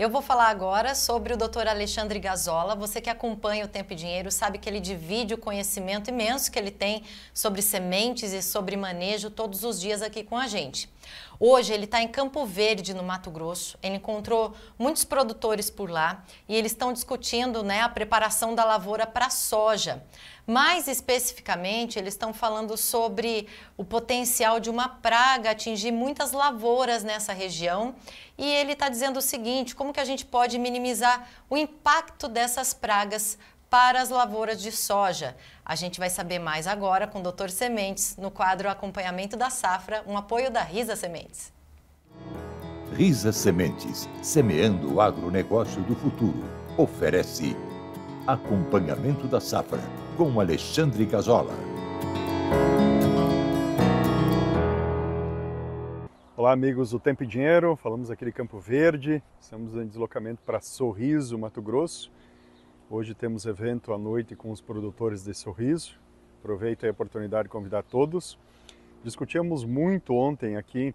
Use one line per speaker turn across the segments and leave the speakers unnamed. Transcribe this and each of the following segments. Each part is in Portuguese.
Eu vou falar agora sobre o Dr. Alexandre Gazola. Você que acompanha o Tempo e Dinheiro sabe que ele divide o conhecimento imenso que ele tem sobre sementes e sobre manejo todos os dias aqui com a gente. Hoje ele está em Campo Verde, no Mato Grosso. Ele encontrou muitos produtores por lá e eles estão discutindo né, a preparação da lavoura para soja. Mais especificamente, eles estão falando sobre o potencial de uma praga atingir muitas lavouras nessa região e ele está dizendo o seguinte: como que a gente pode minimizar o impacto dessas pragas para as lavouras de soja? A gente vai saber mais agora com o Dr. Sementes no quadro Acompanhamento da Safra, um apoio da Risa Sementes.
Risa Sementes, semeando o agronegócio do futuro, oferece acompanhamento da safra com Alexandre Casola.
Olá, amigos do Tempo e Dinheiro. Falamos aqui de Campo Verde. Estamos em deslocamento para Sorriso, Mato Grosso. Hoje temos evento à noite com os produtores de Sorriso. Aproveito a oportunidade de convidar todos. Discutimos muito ontem aqui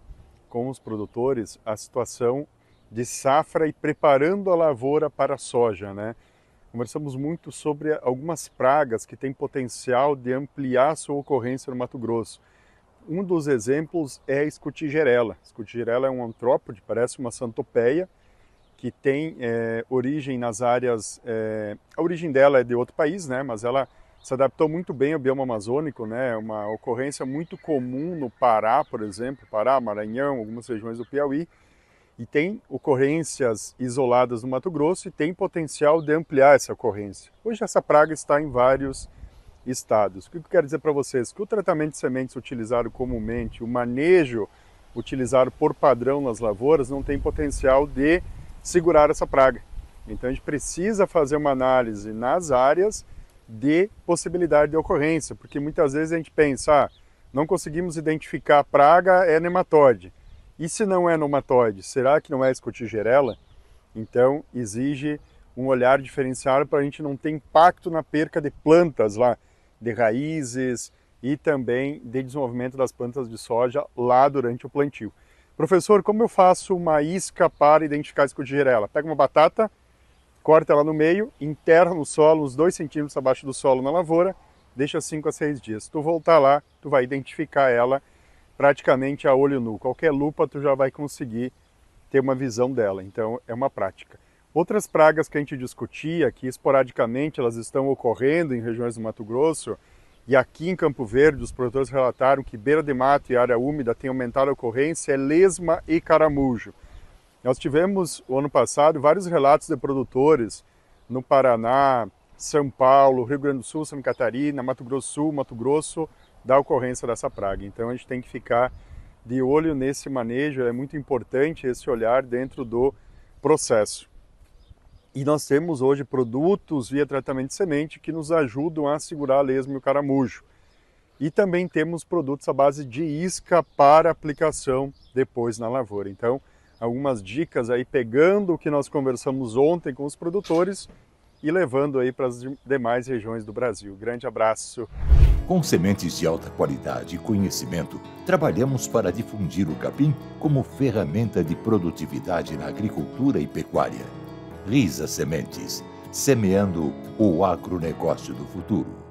com os produtores a situação de safra e preparando a lavoura para a soja, né? Conversamos muito sobre algumas pragas que têm potencial de ampliar sua ocorrência no Mato Grosso um dos exemplos é a escotigerela. Escotigerela é um antrópode, parece uma santopeia, que tem é, origem nas áreas. É, a origem dela é de outro país, né? Mas ela se adaptou muito bem ao bioma amazônico, né? É uma ocorrência muito comum no Pará, por exemplo, Pará, Maranhão, algumas regiões do Piauí. E tem ocorrências isoladas no Mato Grosso e tem potencial de ampliar essa ocorrência. Hoje essa praga está em vários estados. O que eu quero dizer para vocês? Que o tratamento de sementes utilizado comumente, o manejo utilizado por padrão nas lavouras, não tem potencial de segurar essa praga. Então a gente precisa fazer uma análise nas áreas de possibilidade de ocorrência, porque muitas vezes a gente pensa, ah, não conseguimos identificar a praga, é nematóide. E se não é nematóide, será que não é escotigerela? Então exige um olhar diferenciado para a gente não ter impacto na perca de plantas lá, de raízes e também de desenvolvimento das plantas de soja lá durante o plantio. Professor, como eu faço uma isca para identificar a girela? Pega uma batata, corta ela no meio, enterra no solo, uns 2 centímetros abaixo do solo na lavoura, deixa 5 a 6 dias. Tu voltar lá, tu vai identificar ela praticamente a olho nu. Qualquer lupa tu já vai conseguir ter uma visão dela. Então é uma prática. Outras pragas que a gente discutia, que esporadicamente elas estão ocorrendo em regiões do Mato Grosso, e aqui em Campo Verde os produtores relataram que beira de mato e área úmida tem aumentado a ocorrência, é lesma e caramujo. Nós tivemos, o ano passado, vários relatos de produtores no Paraná, São Paulo, Rio Grande do Sul, Santa Catarina, Mato Grosso Sul, Mato Grosso, da ocorrência dessa praga. Então a gente tem que ficar de olho nesse manejo, é muito importante esse olhar dentro do processo. E nós temos hoje produtos via tratamento de semente que nos ajudam a segurar a lesma e o caramujo. E também temos produtos à base de isca para aplicação depois na lavoura. Então, algumas dicas aí pegando o que nós conversamos ontem com os produtores e levando aí para as demais regiões do Brasil.
Grande abraço. Com sementes de alta qualidade e conhecimento, trabalhamos para difundir o capim como ferramenta de produtividade na agricultura e pecuária. Risa Sementes, semeando o agronegócio do futuro.